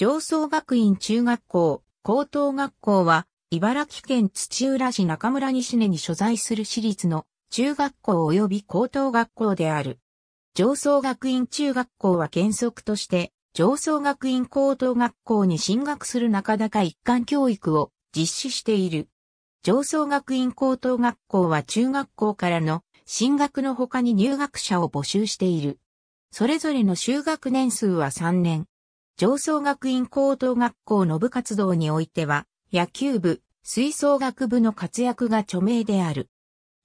上層学院中学校、高等学校は、茨城県土浦市中村西根に所在する私立の中学校及び高等学校である。上層学院中学校は原則として、上層学院高等学校に進学する中高一貫教育を実施している。上層学院高等学校は中学校からの進学の他に入学者を募集している。それぞれの修学年数は3年。上層学院高等学校の部活動においては、野球部、吹奏楽部の活躍が著名である。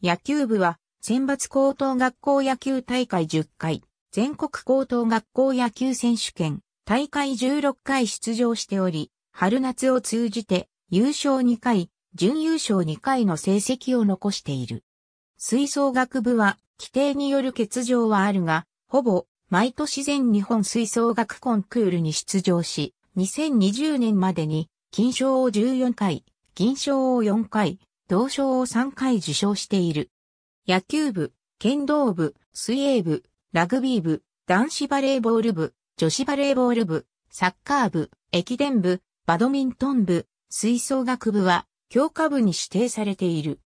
野球部は、選抜高等学校野球大会10回、全国高等学校野球選手権、大会16回出場しており、春夏を通じて優勝2回、準優勝2回の成績を残している。吹奏楽部は規定による欠場はあるが、ほぼ毎年全日本吹奏楽コンクールに出場し、2020年までに金賞を14回、銀賞を4回、銅賞を3回受賞している。野球部、剣道部、水泳部、ラグビー部、男子バレーボール部、女子バレーボール部、サッカー部、駅伝部、バドミントン部、吹奏楽部は教科部に指定されている。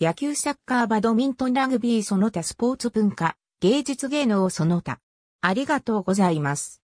野球サッカーバドミントンラグビーその他スポーツ文化、芸術芸能その他。ありがとうございます。